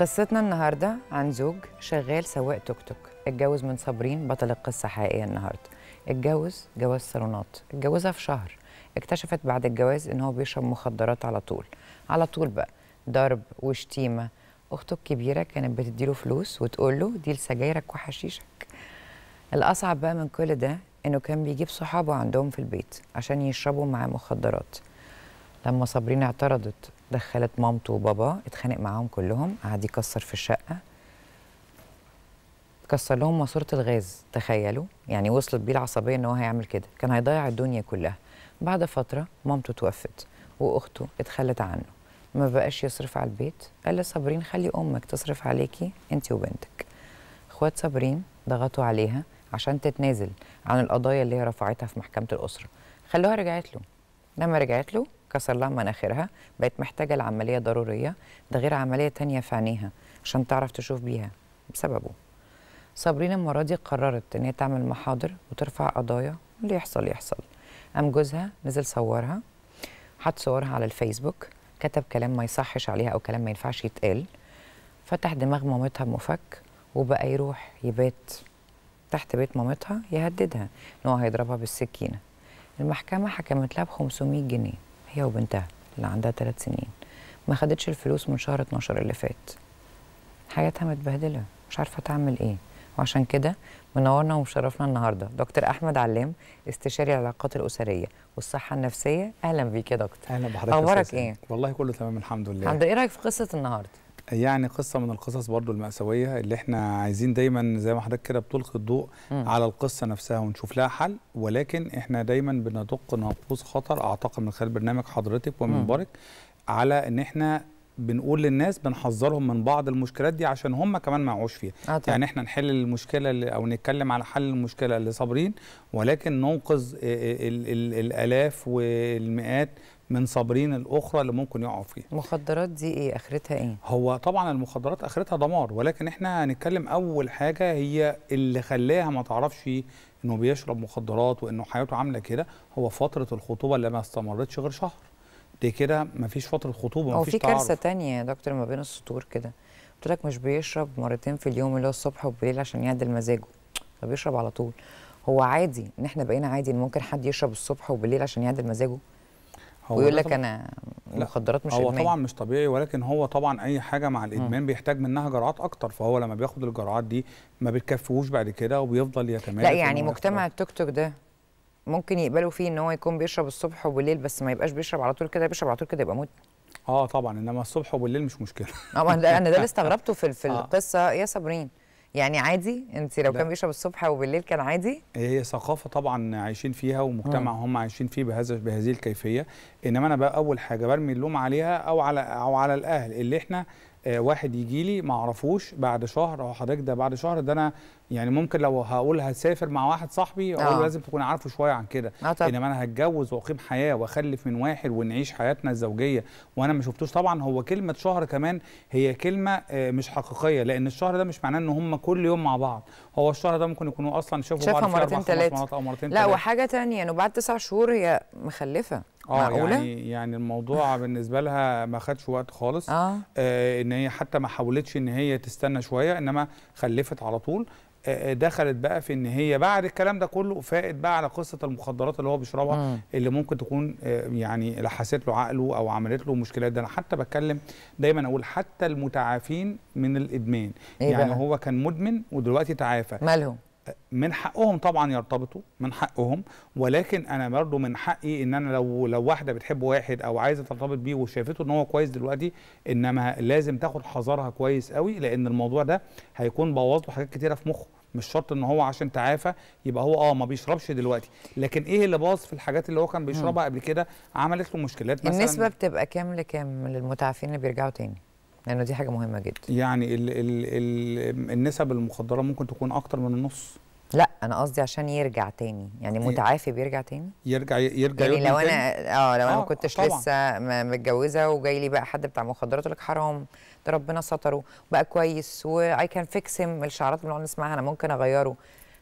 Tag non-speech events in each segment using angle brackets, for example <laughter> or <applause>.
قصتنا النهارده عن زوج شغال سواق توك توك اتجوز من صابرين بطل القصه حقيقيه النهارده اتجوز جواز صالونات اتجوزها في شهر اكتشفت بعد الجواز ان هو بيشرب مخدرات على طول على طول بقى ضرب وشتيمه اخته الكبيره كانت بتديله فلوس وتقول له دي لسجايرك وحشيشك الاصعب بقى من كل ده انه كان بيجيب صحابه عندهم في البيت عشان يشربوا معاه مخدرات لما صابرين اعترضت دخلت مامته وبابا اتخانق معاهم كلهم قعد يكسر في الشقه كسر لهم ماسوره الغاز تخيلوا يعني وصلت بيه العصبيه ان هو هيعمل كده كان هيضيع الدنيا كلها بعد فتره مامته توفت واخته اتخلت عنه ما بقاش يصرف على البيت قال لصابرين خلي امك تصرف عليكي انت وبنتك اخوات صابرين ضغطوا عليها عشان تتنازل عن القضايا اللي هي رفعتها في محكمه الاسره خلوها رجعت له لما رجعت له كسر لها مناخيرها بقت محتاجه لعمليه ضروريه ده غير عمليه تانية في عينيها عشان تعرف تشوف بيها بسببه صابرين المره دي قررت ان هي تعمل محاضر وترفع قضايا اللي يحصل يحصل قام جوزها نزل صورها حط صورها على الفيسبوك كتب كلام ما يصحش عليها او كلام ما ينفعش يتقال فتح دماغ مامتها بمفك وبقى يروح يبات تحت بيت مامتها يهددها ان هو هيضربها بالسكينه المحكمه حكمت لها ب 500 جنيه هي وبنتها اللي عندها ثلاث سنين ما خدتش الفلوس من شهر 12 اللي فات حياتها متبهدله مش عارفه تعمل ايه وعشان كده منورنا ومشرفنا النهارده دكتور احمد علام استشاري العلاقات الاسريه والصحه النفسيه اهلا بيك يا دكتور اهلا بحضرتك اخبارك ايه والله كله تمام الحمد لله الحمد ايه رايك في قصه النهارده يعني قصه من القصص برضو المأساويه اللي احنا عايزين دايما زي ما حضرتك كده بتلقي الضوء مم. على القصه نفسها ونشوف لها حل ولكن احنا دايما بندق ناقوس خطر اعتقد من خلال برنامج حضرتك ومنبرك على ان احنا بنقول للناس بنحذرهم من بعض المشكلات دي عشان هم كمان ما يقعوش فيها آه طيب. يعني احنا نحل المشكله اللي او نتكلم على حل المشكله اللي صابرين ولكن ننقذ ال ال الالاف والمئات من صابرين الاخرى اللي ممكن يقعوا فيها المخدرات دي ايه اخرتها ايه هو طبعا المخدرات اخرتها دمار ولكن احنا هنتكلم اول حاجه هي اللي خلاها ما تعرفش انه بيشرب مخدرات وانه حياته عامله كده هو فتره الخطوبه اللي ما استمرتش غير شهر دي كده مفيش فتره خطوبه مفيش في كارثه تانية يا دكتور ما بين السطور كده قلت لك مش بيشرب مرتين في اليوم اللي هو الصبح وبالليل عشان يعدل مزاجه بيشرب على طول هو عادي ان احنا بقينا عادي ان ممكن حد يشرب الصبح وبالليل عشان يعدل مزاجه هو ويقول لك انا المخدرات مش هو إدمان. طبعا مش طبيعي ولكن هو طبعا اي حاجه مع الادمان م. بيحتاج منها جرعات اكتر فهو لما بياخد الجرعات دي ما بتكفيهوش بعد كده وبيفضل يتمادى لا يعني مجتمع التيك توك ده ممكن يقبلوا فيه ان هو يكون بيشرب الصبح وبالليل بس ما يبقاش بيشرب على طول كده بيشرب على طول كده يبقى موت اه طبعا انما الصبح وبالليل مش مشكله <laughs> اه انا ده اللي <laughs> استغربته في في آه. القصه يا صابرين يعني عادي انت لو كان بيشرب الصبح وبالليل كان عادي هي ثقافه طبعا عايشين فيها ومجتمع آه. هم عايشين فيه بهذا بهذه الكيفيه انما انا بقى اول حاجه برمي اللوم عليها او على او على الاهل اللي احنا آه، واحد يجي لي ما اعرفوش بعد شهر او حضرتك ده بعد شهر ده انا يعني ممكن لو هقول هسافر مع واحد صاحبي اقول آه. لازم تكون عارفه شويه عن كده آه انما انا هتجوز واقيم حياه واخلف من واحد ونعيش حياتنا الزوجيه وانا ما شفتوش طبعا هو كلمه شهر كمان هي كلمه آه، مش حقيقيه لان الشهر ده مش معناه ان هم كل يوم مع بعض هو الشهر ده ممكن يكونوا اصلا شافوا بعض مرتين ثلاثه مرات او مرتين لا تلات. وحاجه ثانيه انه بعد تسع شهور هي مخلفه آه، معقولة؟ يعني يعني الموضوع <laughs> بالنسبه لها ما خدش وقت خالص آه. آه ان هي حتى ما حاولتش ان هي تستنى شويه انما خلفت على طول آه، آه، دخلت بقى في ان هي بعد الكلام ده كله فائت بقى على قصه المخدرات اللي هو بيشربها مم. اللي ممكن تكون يعني لحست له عقله او عملت له مشكلات ده انا حتى بتكلم دايما اقول حتى المتعافين من الادمان إيه يعني بقى؟ هو كان مدمن ودلوقتي تعافى مالهم من حقهم طبعا يرتبطوا من حقهم ولكن انا برضه من حقي ان انا لو لو واحده بتحب واحد او عايزه ترتبط بيه وشافته ان هو كويس دلوقتي انما لازم تاخد حذرها كويس قوي لان الموضوع ده هيكون بوظ له حاجات كتيره في مخه مش شرط ان هو عشان تعافى يبقى هو اه ما بيشربش دلوقتي لكن ايه اللي باظ في الحاجات اللي هو كان بيشربها قبل كده عملت له مشكلات مثلا النسبه بتبقى كام لكام للمتعافين اللي بيرجعوا تاني لانه يعني دي حاجه مهمه جدا يعني ال ال الـ النسب المخدره ممكن تكون اكتر من النص لا انا قصدي عشان يرجع تاني يعني متعافي بيرجع تاني يرجع يرجع يعني لو انا اه لو انا ما آه، كنتش طبعًا. لسه متجوزه وجاي لي بقى حد بتاع مخدرات لك حرام ده ربنا ستره بقى كويس واي كان فيكس هيم الشعارات اللي نسمعها انا ممكن اغيره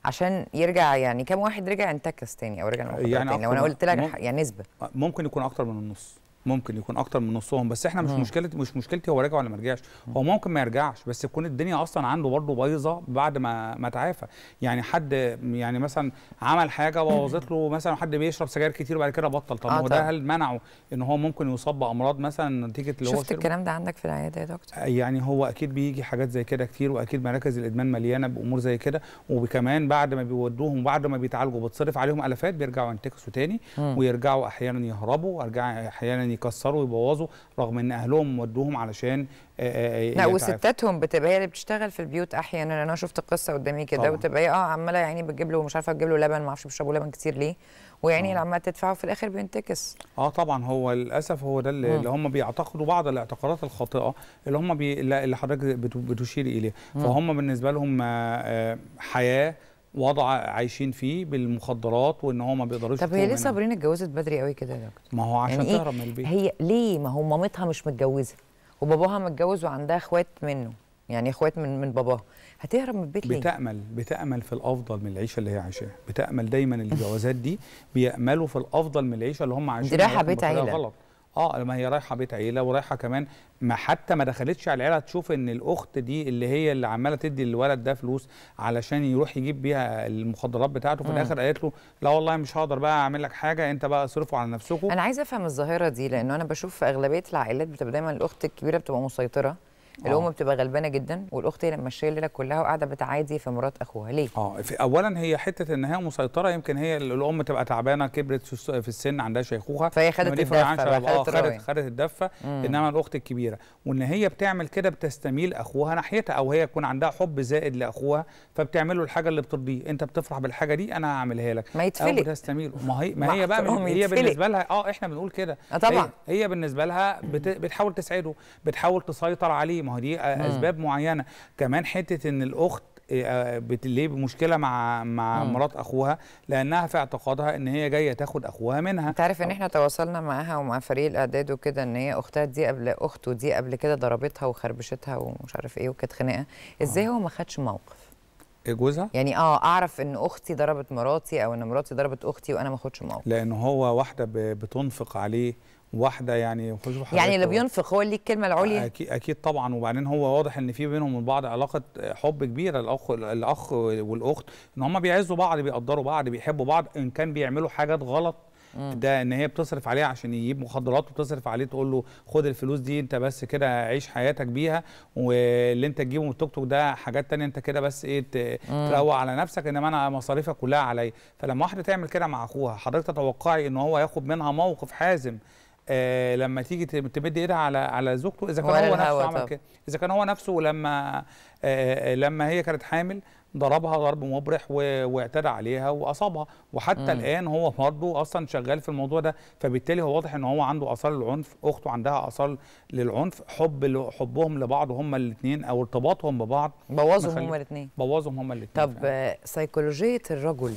عشان يرجع يعني كم واحد رجع انتكس تاني او رجع يعني تاني لو انا قلت لك يعني نسبه ممكن يكون اكتر من النص ممكن يكون اكتر من نصهم بس احنا مش آه. مشكله مش مشكلتي هو رجع ولا ما رجعش آه. هو ممكن ما يرجعش بس تكون الدنيا اصلا عنده برضه بايظه بعد ما ما تعافى يعني حد يعني مثلا عمل حاجه بوظت له مثلا حد بيشرب سجاير كتير وبعد كده بطل طب آه هو ده هل منعه ان هو ممكن يصاب بامراض مثلا نتيجه اللي هو شفت الكلام ده عندك في العياده يا دكتور آه، يعني هو اكيد بيجي حاجات زي كده كتير واكيد مراكز الادمان مليانه بامور زي كده وكمان بعد ما بيودوهم وبعد ما بيتعالجوا بتصرف عليهم الافات بيرجعوا ينتكسوا تاني ويرجعوا احيانا يهربوا احيانا يكسروا ويبوظوا رغم ان اهلهم ودوهم علشان آه، آه، آه، لا وستاتهم بتبقى هي اللي بتشتغل في البيوت احيانا انا شفت قصه قدامي كده وتبقى اه عماله يعني بتجيب له مش عارفه تجيب له لبن ما اعرفش بيشربوا لبن كتير ليه ويعني لما تدفعه في الاخر بينتكس اه طبعا هو للاسف هو ده اللي, اللي هم بيعتقدوا بعض الاعتقادات الخاطئه اللي هم بي اللي حضرتك بتشير اليها فهم بالنسبه لهم حياه وضع عايشين فيه بالمخدرات وان هو ما بيقدروش طب هي ليه صابرين اتجوزت بدري قوي كده يا دكتور ما هو عشان يعني إيه؟ تهرب من البيت هي ليه ما هو مامتها مش متجوزه وباباها متجوز وعندها اخوات منه يعني اخوات من من باباها هتهرب من البيت ليه؟ بتأمل بتأمل في الأفضل من العيشة اللي هي عايشاها، بتأمل دايما الجوازات دي بيأملوا في الأفضل من العيشة اللي هم عايشينها دي رايحة بيت عيلة غلط اه ما هي رايحه بيت عيله ورايحه كمان ما حتى ما دخلتش على العيله تشوف ان الاخت دي اللي هي اللي عماله تدي الولد ده فلوس علشان يروح يجيب بيها المخدرات بتاعته في الاخر قالت له لا والله مش هقدر بقى اعمل لك حاجه انت بقى اصرفوا على نفسكم انا عايزه افهم الظاهره دي لانه انا بشوف في اغلبيه العائلات بتبقى دايما الاخت الكبيره بتبقى مسيطره الام آه. بتبقى غلبانه جدا والاخت هي ماشيه الليله كلها وقاعده بتعادي في مرات اخوها ليه اه اولا هي حته ان هي مسيطره يمكن هي الام تبقى تعبانه كبرت في السن عندها شيخوخه فهي خدت الدفه آه، خدت خدت الدفه انما الاخت الكبيره وان هي بتعمل كده بتستميل اخوها ناحيتها او هي يكون عندها حب زائد لاخوها فبتعمله الحاجه اللي بترضيه انت بتفرح بالحاجه دي انا هعملها لك ما يتفلق ما هي ما هي بقى هي بالنسبه لها اه احنا بنقول كده آه، طبعا هي, بالنسبه لها بتحاول تسعده بتحاول تسيطر عليه ما هو دي اسباب معينه كمان حته ان الاخت ليه مشكله مع مع مرات اخوها لانها في اعتقادها ان هي جايه تاخد اخوها منها انت عارف ان احنا تواصلنا معاها ومع فريق الاعداد وكده ان هي اختها دي قبل اخته دي قبل كده ضربتها وخربشتها ومش عارف ايه وكانت خناقه ازاي هو ما خدش موقف إيه، جوزها يعني اه اعرف ان اختي ضربت مراتي او ان مراتي ضربت اختي وانا ما اخدش موقف لان هو واحده بتنفق عليه واحده يعني يعني اللي بينفق هو اللي الكلمه العليا اكيد اكيد طبعا وبعدين هو واضح ان في بينهم من بعض علاقه حب كبيره الاخ الاخ والاخت ان هم بيعزوا بعض بيقدروا بعض بيحبوا بعض ان كان بيعملوا حاجات غلط ده ان هي بتصرف عليه عشان يجيب مخدرات وبتصرف عليه تقول له خد الفلوس دي انت بس كده عيش حياتك بيها واللي انت تجيبه من التوك توك ده حاجات تانية انت كده بس ايه تروق على نفسك انما انا مصاريفك كلها عليا فلما واحده تعمل كده مع اخوها حضرتك تتوقعي ان هو ياخد منها موقف حازم آه لما تيجي تمد ايدها على على زوجته اذا كان هو نفسه عمل كده اذا كان هو نفسه لما آه، آه، آه، لما هي كانت حامل ضربها ضرب مبرح واعتدى عليها واصابها وحتى مم. الان هو برضه اصلا شغال في الموضوع ده فبالتالي هو واضح ان هو عنده اثار العنف اخته عندها اثار للعنف حب حبهم لبعض هما الاثنين او ارتباطهم ببعض بوظهم هما الاثنين بوظهم هما الاثنين طب يعني. سيكولوجيه الرجل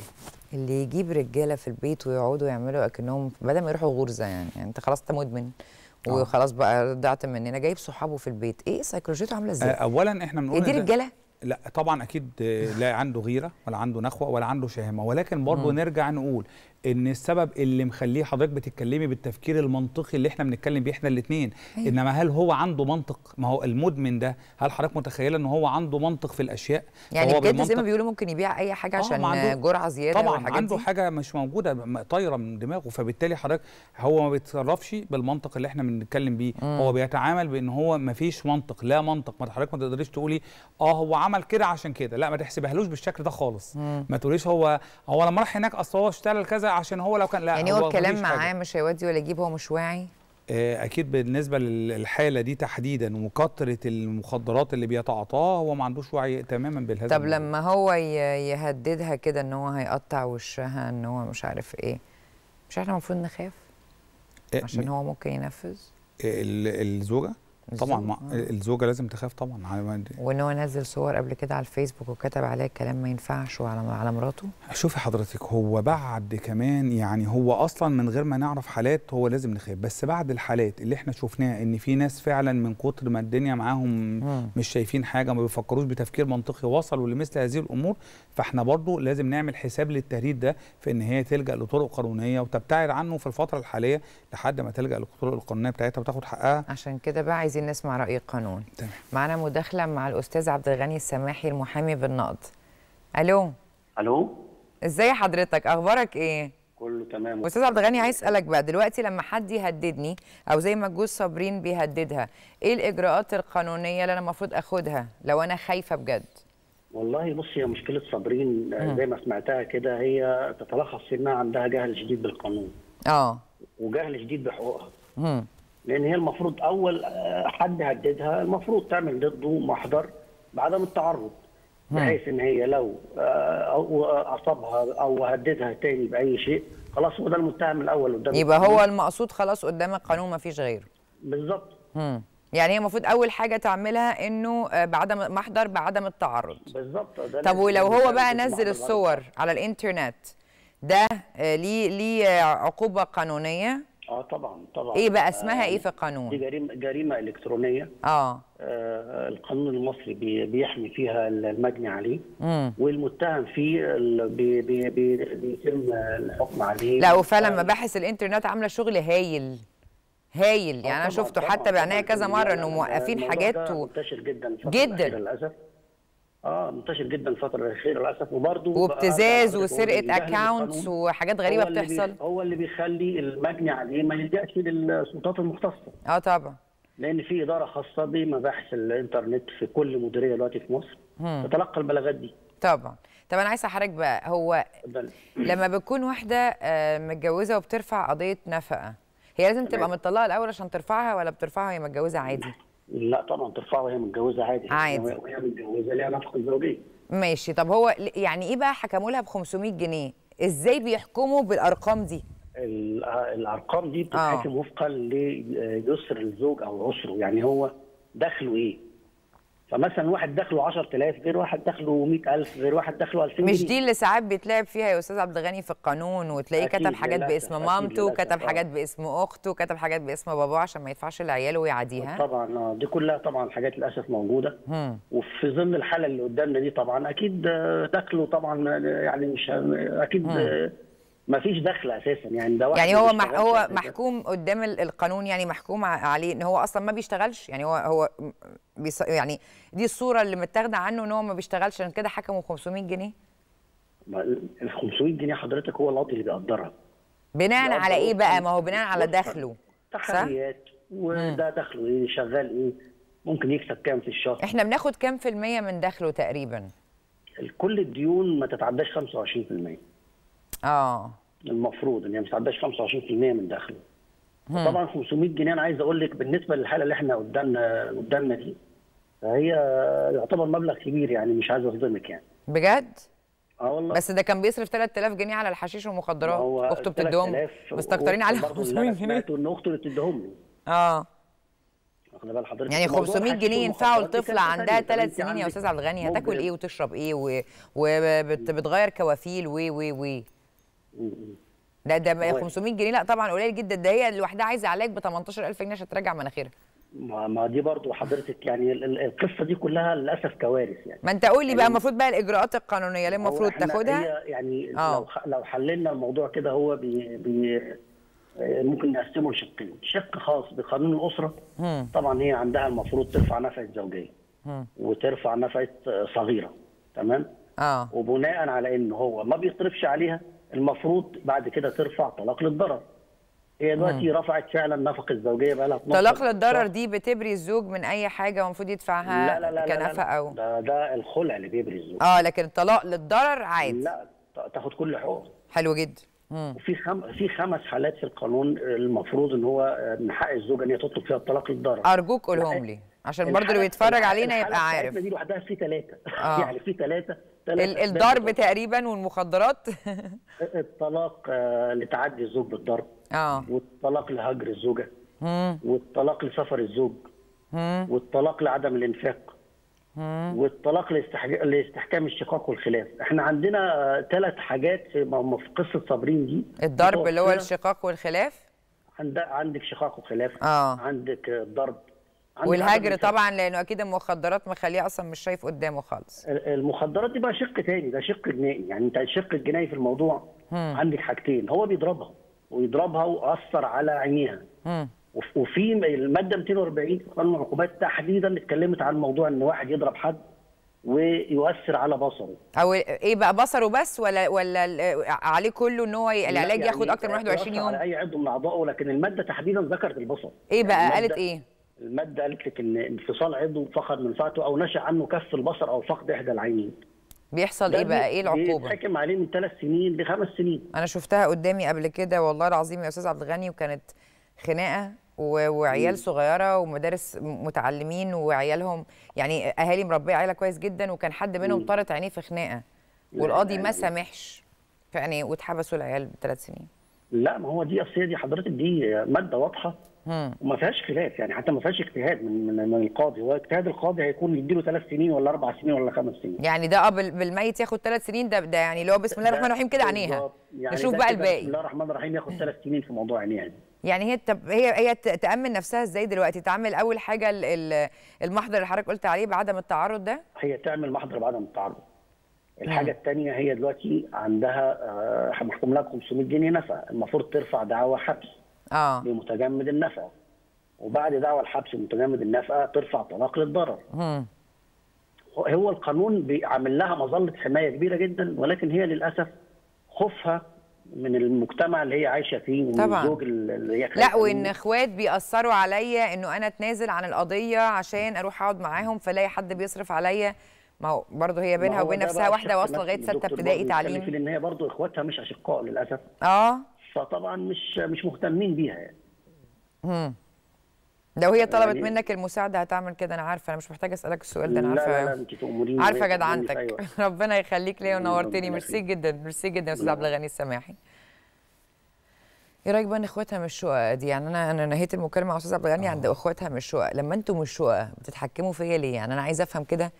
اللي يجيب رجاله في البيت ويقعدوا يعملوا اكنهم بدل ما يروحوا غرزه يعني, يعني انت خلاص انت مدمن آه. وخلاص بقى رضعت مننا جايب صحابه في البيت ايه سيكولوجيته عامله ازاي آه، اولا احنا بنقول إيه دي رجاله لا طبعا اكيد آه، لا عنده غيره ولا عنده نخوه ولا عنده شهامه ولكن برضه نرجع نقول ان السبب اللي مخليه حضرتك بتتكلمي بالتفكير المنطقي اللي احنا بنتكلم بيه احنا الاثنين أيوة. انما هل هو عنده منطق ما هو المدمن ده هل حضرتك متخيله ان هو عنده منطق في الاشياء يعني بجد زي ما بيقولوا ممكن يبيع اي حاجه عشان عنده جرعه زياده طبعا عنده دي؟ حاجه مش موجوده طايره من دماغه فبالتالي حضرتك هو ما بيتصرفش بالمنطق اللي احنا بنتكلم بيه مم. هو بيتعامل بان هو ما فيش منطق لا منطق ما حضرتك ما تقدريش تقولي اه هو عمل كده عشان كده لا ما تحسبهالوش بالشكل ده خالص مم. ما تقوليش هو هو لما راح هناك اصل هو اشتغل كذا عشان هو لو كان لا يعني هو الكلام معاه مش هيودي ولا يجيب هو مش واعي آه، اكيد بالنسبه للحاله دي تحديدا وكثره المخدرات اللي بيتعاطاها هو ما عندوش وعي تماما بالهذا طب لما هو يهددها كده ان هو هيقطع وشها ان هو مش عارف ايه مش احنا المفروض نخاف آه، عشان هو ممكن ينفذ آه، الزوجه طبعا ما آه. الزوجه لازم تخاف طبعا يعني وان هو نزل صور قبل كده على الفيسبوك وكتب عليها كلام ما ينفعش وعلى على مراته شوفي حضرتك هو بعد كمان يعني هو اصلا من غير ما نعرف حالات هو لازم نخاف بس بعد الحالات اللي احنا شفناها ان في ناس فعلا من كتر ما الدنيا معاهم مش شايفين حاجه ما بيفكروش بتفكير منطقي وصلوا لمثل هذه الامور فاحنا برضو لازم نعمل حساب للتهديد ده في ان هي تلجا لطرق قانونيه وتبتعد عنه في الفتره الحاليه لحد ما تلجا للطرق القانونيه بتاعتها وتاخد حقها عشان كده بقى عايزين عايزين نسمع راي القانون تمام معانا مداخله مع الاستاذ عبد الغني السماحي المحامي بالنقض الو الو ازاي حضرتك اخبارك ايه كله تمام استاذ عبد الغني عايز اسالك بقى دلوقتي لما حد يهددني او زي ما جوز صابرين بيهددها ايه الاجراءات القانونيه اللي انا المفروض اخدها لو انا خايفه بجد والله بصي هي مشكله صابرين زي ما سمعتها كده هي تتلخص انها عندها جهل شديد بالقانون اه وجهل شديد بحقوقها لان هي المفروض اول آه، حد هددها المفروض تعمل ضده محضر بعدم التعرض بحيث ان هي لو آه، آه، اصابها او هددها تاني باي شيء خلاص هو ده المتهم الاول قدام يبقى هو المقصود خلاص قدام القانون ما فيش غيره بالظبط يعني هي المفروض اول حاجه تعملها انه بعدم محضر بعدم التعرض بالظبط طب ولو هو بقى نزل الصور على الانترنت ده ليه ليه عقوبه قانونيه اه طبعا طبعا ايه بقى اسمها إيه آه ايه في القانون؟ دي جريمه جريمه الكترونيه اه, آه القانون المصري بي بيحمي فيها المجني عليه مم. والمتهم فيه بي بي بي بيتم الحكم عليه لا وفعلا آه مباحث الانترنت عامله شغل هايل هايل يعني آه، انا شفته حتى بعناية كذا مره انه يعني موقفين حاجات و... منتشر جدا جدا للاسف اه منتشر جدا الفتره الاخيره للاسف وبرده وابتزاز وسرقه اكونتس وحاجات غريبه هو بتحصل هو اللي بيخلي المجني عليه ما يلجاش للسلطات المختصه اه طبعا لان في اداره خاصه بمباحث الانترنت في كل مديريه دلوقتي في مصر تتلقى البلاغات دي طبعا طب انا عايزه حضرتك بقى هو لما بتكون واحده آه، متجوزه وبترفع قضيه نفقه هي لازم تبقى مطلقه الاول عشان ترفعها ولا بترفعها وهي متجوزه عادي لا طبعا ترفع وهي متجوزه عادي عادي وهي متجوزه ليها نفقه زوجيه ماشي طب هو يعني ايه بقى حكموا لها ب 500 جنيه ازاي بيحكموا بالارقام دي الارقام دي آه. بتتحكم وفقا ليسر الزوج او عسره يعني هو دخله ايه فمثلا واحد دخله 10000 غير واحد دخله 100000 غير واحد دخله 2000 مش دي اللي ساعات بيتلعب فيها يا استاذ عبد الغني في القانون وتلاقيه كتب حاجات باسم مامته كتب آه. حاجات باسم اخته كتب حاجات باسم باباه عشان ما يدفعش لعياله ويعاديها طبعا آه، دي كلها طبعا حاجات للاسف موجوده وفي ضمن الحاله اللي قدامنا دي طبعا اكيد آه، دخله طبعا يعني مش اكيد ما فيش دخل اساسا يعني ده يعني هو مح هو محكوم قدام القانون يعني محكوم عليه ان هو اصلا ما بيشتغلش يعني هو هو بيص... يعني دي الصوره اللي متاخده عنه ان هو ما بيشتغلش عشان كده حكمه 500 جنيه ال 500 جنيه حضرتك هو القاضي اللي بيقدرها بناء على ايه بقى ما هو بناء على دخله تحريات وده دخله ايه شغال ايه ممكن يكسب كام في الشهر احنا بناخد كام في الميه من دخله تقريبا كل الديون ما تتعداش 25% اه المفروض ان هي ما تعداش 25% من دخله طبعا 500 جنيه انا عايز اقول لك بالنسبه للحاله اللي احنا قدامنا قدامنا دي فهي يعتبر مبلغ كبير يعني مش عايز اصدمك يعني بجد؟ اه والله بس ده كان بيصرف 3000 جنيه على الحشيش والمخدرات اخته بتديهم مستكترين على 500 جنيه ان اخته اللي بتديهم لي اه واخده بال حضرتك يعني 500 جنيه ينفعوا لطفله عندها ثلاث سنين يا استاذ عبد الغني هتاكل ايه وتشرب ايه وبتغير كوافيل و و و ده ده 500 جنيه لا طبعا قليل جدا ده هي لوحدها عايزه علاج ب 18000 جنيه عشان ترجع مناخيرها ما دي برضو حضرتك يعني القصه دي كلها للاسف كوارث يعني ما انت قول لي بقى يعني المفروض بقى الاجراءات القانونيه اللي المفروض تاخدها يعني آه. لو لو حللنا الموضوع كده هو بي بي ممكن نقسمه لشقين شق خاص بقانون الاسره م. طبعا هي عندها المفروض ترفع نفقه زوجيه وترفع نفقه صغيره تمام اه وبناء على ان هو ما بيصرفش عليها المفروض بعد كده ترفع طلاق للضرر هي دلوقتي رفعت فعلا نفقه الزوجيه بقى لها طلاق للضرر دي بتبري الزوج من اي حاجه المفروض يدفعها لا لا لا لا, لا ده ده الخلع اللي بيبري الزوج اه لكن الطلاق للضرر عادي لا تاخد كل حقوقها حلو جدا في خم... في خمس حالات في القانون المفروض ان هو من حق الزوجه ان هي تطلب فيها الطلاق للضرر ارجوك قولهم لي عشان برضه اللي بيتفرج علينا يبقى عارف دي لوحدها في ثلاثه آه. <laughs> يعني في ثلاثه الضرب تقريبا والمخدرات <laughs> الطلاق آه، لتعدي الزوج بالضرب اه والطلاق لهجر الزوجه مم. والطلاق لسفر الزوج مم. والطلاق لعدم الانفاق والطلاق لاستحكام الشقاق والخلاف احنا عندنا ثلاث حاجات في, قصه صابرين دي الضرب اللي هو الشقاق والخلاف عندك شقاق وخلاف آه. عندك الضرب والهجر طبعا لانه اكيد المخدرات مخليه اصلا مش شايف قدامه خالص المخدرات دي بقى شق تاني ده شق جنائي يعني انت الشق الجنائي في الموضوع مم. عندك حاجتين هو بيضربها ويضربها واثر على عينيها وفي الماده 240 في قانون العقوبات تحديدا اتكلمت عن موضوع ان واحد يضرب حد ويؤثر على بصره او ايه بقى بصره بس ولا ولا عليه كله ان هو العلاج يعني ياخد اكتر من 21 يوم على اي عضو من اعضائه لكن الماده تحديدا ذكرت البصر ايه بقى يعني قالت ايه الماده قالت لك ان انفصال عضو فقد منفعته او نشا عنه كف البصر او فقد احدى العينين بيحصل ايه بقى ايه العقوبه بيتحكم عليه من ثلاث سنين لخمس سنين انا شفتها قدامي قبل كده والله العظيم يا استاذ عبد الغني وكانت خناقه وعيال صغيره ومدارس متعلمين وعيالهم يعني اهالي مربيه عيله كويس جدا وكان حد منهم طارت عينيه في خناقه والقاضي ما سامحش يعني واتحبسوا العيال بثلاث سنين لا ما هو دي اصل دي حضرتك دي ماده واضحه وما فيهاش خلاف يعني حتى ما فيهاش اجتهاد من, من من القاضي هو اجتهاد القاضي هيكون يديله ثلاث سنين ولا اربع سنين ولا خمس سنين يعني ده اه بالميت ياخد ثلاث سنين ده ده يعني اللي هو بسم الله الرحمن الرحيم كده عينيها يعني نشوف بقى الباقي بسم الله الرحمن الرحيم ياخد ثلاث سنين في موضوع عينيها يعني. يعني هي طب هي هي تامن نفسها ازاي دلوقتي تعمل اول حاجه المحضر اللي حضرتك قلت عليه بعدم التعرض ده هي تعمل محضر بعدم التعرض الحاجه الثانيه هي دلوقتي عندها آه، محكوم لها 500 جنيه نفقه المفروض ترفع دعوى حبس اه لمتجمد النفقه وبعد دعوى الحبس متجمد النفقه ترفع طلاق للضرر مم. هو القانون بيعمل لها مظله حمايه كبيره جدا ولكن هي للاسف خوفها من المجتمع اللي هي عايشه فيه ومن طبعا. الزوج اللي هي لا وان اخوات بيأثروا عليا انه انا اتنازل عن القضيه عشان اروح اقعد معاهم فلاقي حد بيصرف عليا ما هو برضه هي بينها وبين نفسها واحده واصله لغايه سته ابتدائي تعليم في ان هي برضه اخواتها مش اشقاء للاسف اه فطبعا مش مش مهتمين بيها يعني. امم لو هي طلبت يعني منك المساعده هتعمل كده انا عارفه انا مش محتاجه اسالك السؤال ده انا عارفه لا لا, لا انت عارفه جدعنتك أيوة. <laughs> ربنا يخليك ليا ونورتني ميرسي جدا ميرسي جدا يا استاذ نعم. عبد الغني السماحي ايه رايك بقى ان اخواتها مش شقق دي يعني انا انا نهيت المكالمه مع استاذ عبد الغني عند اخواتها مش شقق لما انتم مش شقق بتتحكموا فيا ليه يعني انا عايزه افهم كده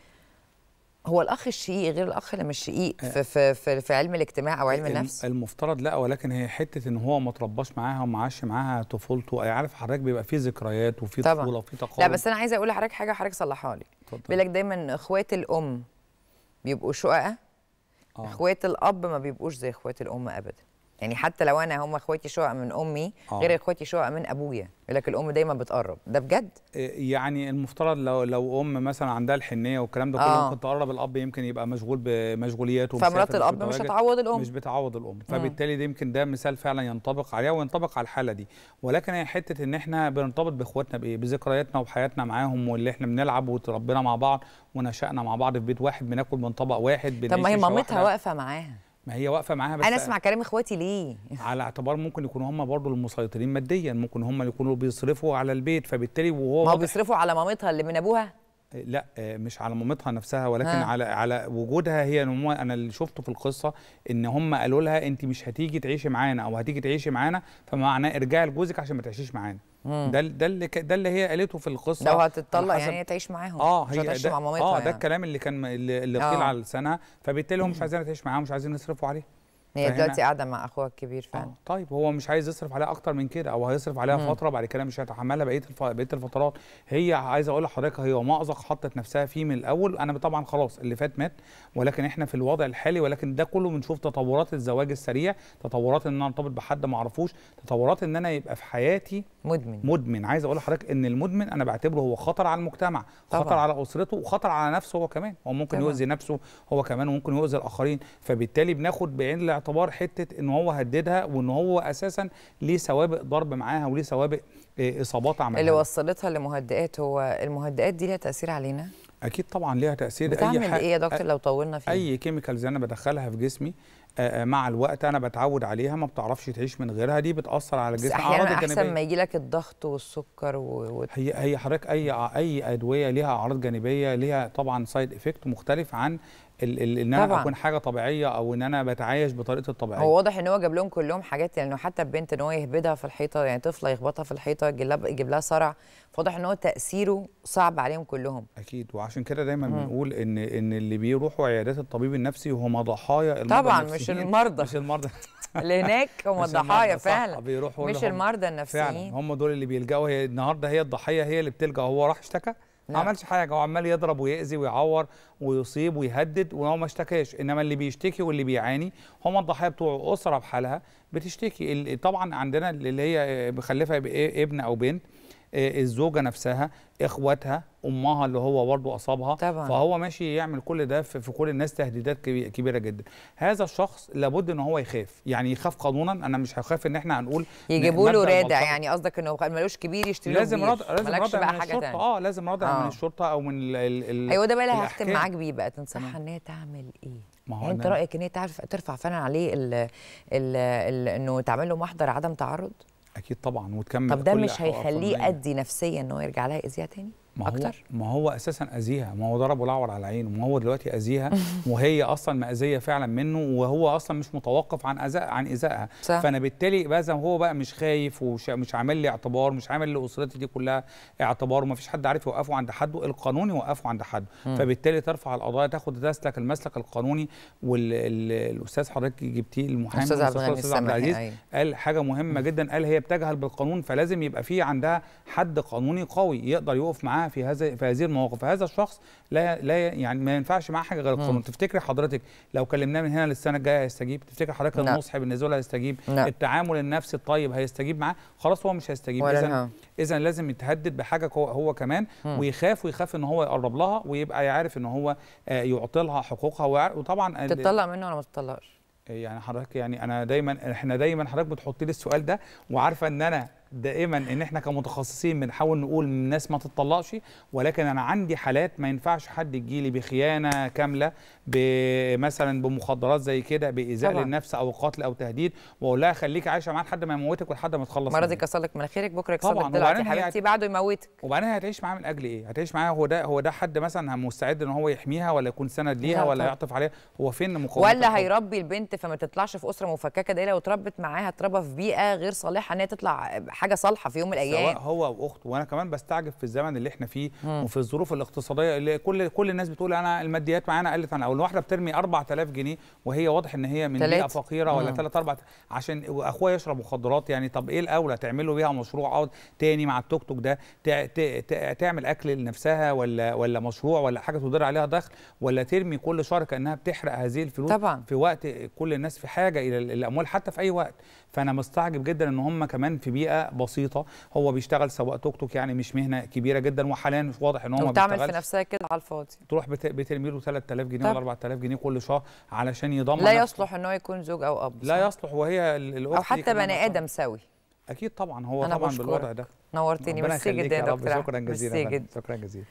هو الاخ الشقيق غير الاخ اللي مش شقيق آه. في, في, في, في علم الاجتماع او علم النفس المفترض لا ولكن هي حته ان هو ما ترباش معاها وما عاش معاها طفولته عارف حضرتك بيبقى فيه ذكريات وفي طفوله وفي تقارب لا بس انا عايزه اقول لحضرتك حاجه وحضرتك صلحها لي بيقول لك دايما اخوات الام بيبقوا شققه آه. اخوات الاب ما بيبقوش زي اخوات الام ابدا يعني حتى لو انا هم اخواتي شقق من امي آه. غير اخواتي شقق من ابويا يقول لك الام دايما بتقرب ده بجد آه، يعني المفترض لو لو ام مثلا عندها الحنيه والكلام ده كله آه. ممكن تقرب الاب يمكن يبقى مشغول بمشغولياته فمرات الاب مش هتعوض الام مش بتعوض الام فبالتالي ده يمكن ده مثال فعلا ينطبق عليها وينطبق على الحاله دي ولكن هي حته ان احنا بنرتبط باخواتنا بايه بذكرياتنا وبحياتنا معاهم واللي احنا بنلعب وتربينا مع بعض ونشأنا مع بعض في بيت واحد بناكل من طبق واحد طب ما هي مامتها واقفه معاها ما هي واقفه معاها بس انا اسمع كلام اخواتي ليه <laughs> على اعتبار ممكن يكونوا هم برضو المسيطرين ماديا ممكن هم اللي يكونوا بيصرفوا على البيت فبالتالي وهو ما بيصرفوا على مامتها اللي من ابوها آه، لا آه، مش على مامتها نفسها ولكن ها. على على وجودها هي انا اللي شفته في القصه ان هم قالوا لها انت مش هتيجي تعيشي معانا او هتيجي تعيشي معانا فمعناه ارجعي لجوزك عشان ما تعيشيش معانا ده ده اللي ك... ده اللي هي قالته في القصه لو هتطلق هتتطلق يعني تعيش معاهم اه هي مش هتعيش مع مامتها اه يعني. ده الكلام اللي كان اللي قيل آه. على السنه فبالتالي هم مش عايزين تعيش معاهم مش عايزين يصرفوا عليه هي دلوقتي قاعده مع اخوها الكبير آه، فعلا آه طيب هو مش عايز يصرف عليها اكتر من كده او هيصرف عليها مم. فتره بعد كده مش هيتحملها بقيه الف... بقيه الفترات هي عايز اقول لحضرتك هي مأزق حطت نفسها فيه من الاول انا طبعا خلاص اللي فات مات ولكن احنا في الوضع الحالي ولكن ده كله بنشوف تطورات الزواج السريع تطورات ان انا ارتبط بحد ما اعرفوش تطورات ان انا يبقى في حياتي مدمن مدمن عايز اقول لحضرتك ان المدمن انا بعتبره هو خطر على المجتمع خطر على اسرته وخطر على نفسه هو كمان هو ممكن يؤذي نفسه هو كمان وممكن يؤذي الاخرين فبالتالي بناخد بعين اعتبار حته ان هو هددها وان هو اساسا ليه سوابق ضرب معاها وليه سوابق آه، اصابات عملها اللي وصلتها لمهدئات هو المهدئات دي ليها تاثير علينا اكيد طبعا ليها تاثير بتعمل اي حاجه ايه يا دكتور لو طولنا فيها اي كيميكالز انا بدخلها في جسمي آه، آه، مع الوقت انا بتعود عليها ما بتعرفش تعيش من غيرها دي بتاثر على الجسم احيانا احسن ما يجي لك الضغط والسكر و... هي هي حضرتك اي اي ادويه ليها اعراض جانبيه ليها طبعا سايد افكت مختلف عن ان انا اكون حاجه طبيعيه او ان انا بتعايش بطريقتي الطبيعيه هو واضح ان هو جاب لهم كلهم حاجات لانه يعني حتى البنت ان هو يهبدها في الحيطه يعني طفله يخبطها في الحيطه يجيب لها صرع فواضح ان هو تاثيره صعب عليهم كلهم اكيد وعشان كده دايما بنقول ان ان اللي بيروحوا عيادات الطبيب النفسي هم ضحايا المرضى طبعا مش المرضى مش المرضى <laughs> اللي هناك هم الضحايا <laughs> فعلا مش المرضى النفسيين فعلا هم دول اللي بيلجأوا هي النهارده هي الضحيه هي اللي بتلجأ هو راح اشتكى نعم. ما نعم. عملش حاجه هو عمال يضرب ويأذي ويعور ويصيب ويهدد وهو ما اشتكاش انما اللي بيشتكي واللي بيعاني هم الضحايا بتوع اسره بحالها بتشتكي طبعا عندنا اللي هي مخلفه ابن او بنت الزوجه نفسها اخواتها امها اللي هو برضه اصابها طبعا. فهو ماشي يعمل كل ده في كل الناس تهديدات كبيره جدا هذا الشخص لابد ان هو يخاف يعني يخاف قانونا انا مش هخاف ان احنا هنقول يجيبوا له رادع يعني قصدك انه ملوش كبير يشتري لازم رادع لازم رادع من الشرطه اه لازم رادع آه. من الشرطه او من ال ال ايوه ده بقى اللي هختم معاك بيه بقى تنصحها ان هي تعمل ايه ما هو يعني انت رايك ان هي تعرف ترفع فعلا عليه انه تعمل له محضر عدم تعرض اكيد طبعا وتكمل طب ده مش هيخليه يأدي نفسيا انه يرجع لها اذيه تاني ما اكتر هو ما هو اساسا اذيها ما هو ضربه ولعور على عينه ما هو دلوقتي اذيها <laughs> وهي اصلا مأذيه فعلا منه وهو اصلا مش متوقف عن اذاء عن اذائها فانا بالتالي بقى هو بقى مش خايف ومش عامل لي اعتبار مش عامل لاسرتي دي كلها اعتبار ومفيش حد عارف يوقفه عند حده القانون يوقفه عند حده فبالتالي ترفع القضايا تاخد تسلك المسلك القانوني والاستاذ حضرتك جبتيه المحامي الاستاذ عبد العزيز أي. أيوه. قال حاجه مهمه جدا قال هي بتجهل بالقانون فلازم يبقى في عندها حد قانوني قوي يقدر يقف معاها في هذا في هذه المواقف هذا الشخص لا لا يعني ما ينفعش معاه حاجه غير القانون تفتكري حضرتك لو كلمناه من هنا للسنه الجايه هيستجيب تفتكري حضرتك نعم. النصح بالنسبه له هيستجيب نعم. التعامل النفسي الطيب هيستجيب معاه خلاص هو مش هيستجيب اذا اذا نعم. لازم يتهدد بحاجه هو, هو كمان م. ويخاف ويخاف ان هو يقرب لها ويبقى يعرف ان هو آه، يعطي لها حقوقها وطبعا تتطلق منه ولا ما تطلقش يعني حضرتك يعني انا دايما احنا دايما حضرتك بتحطي لي السؤال ده وعارفه ان انا دائما ان احنا كمتخصصين بنحاول نقول الناس ما تتطلقش ولكن انا عندي حالات ما ينفعش حد يجي لي بخيانه كامله مثلا بمخدرات زي كده بايذاء للنفس او قتل او تهديد واقول لها خليك عايشه معاه لحد ما يموتك ولحد ما تخلص مرضي كسلك من مناخيرك بكره يكسر دلوقتي حبيبتي بعده يموتك وبعدين هتعيش معاه من اجل ايه؟ هتعيش معاه هو ده هو ده حد مثلا مستعد ان هو يحميها ولا يكون سند ليها ولا يعطف عليها هو فين مقاومه ولا هيربي البنت فما تطلعش في اسره مفككه لو اتربت معاها تربى في بيئه غير صالحه ان هي تطلع حاجه صالحه في يوم من الايام سواء هو واخته وانا كمان بستعجب في الزمن اللي احنا فيه مم. وفي الظروف الاقتصاديه اللي كل كل الناس بتقول انا الماديات معانا قلت عن اول واحده بترمي 4000 جنيه وهي واضح ان هي من بيئه فقيره ولا 3 4 عشان واخويا يشرب مخدرات يعني طب ايه الاولى تعملوا بيها مشروع تاني مع التوك توك ده تعمل اكل لنفسها ولا ولا مشروع ولا حاجه تدر عليها دخل ولا ترمي كل شهر كانها بتحرق هذه الفلوس طبعا. في وقت كل الناس في حاجه الى الاموال حتى في اي وقت فانا مستعجب جدا ان هم كمان في بيئه بسيطه هو بيشتغل سواق توك توك يعني مش مهنه كبيره جدا وحاليا واضح ان هو ما بتعمل في نفسها كده على الفاضي تروح بترمي له 3000 جنيه ولا 4000 جنيه كل شهر علشان يضمن لا يصلح ان هو يكون زوج او اب لا يصلح وهي الاخت او حتى بني ادم سوي اكيد طبعا هو طبعا بالوضع ده نورتني ميرسي جدا يا دكتور شكرا جزيلا شكرا جزيلا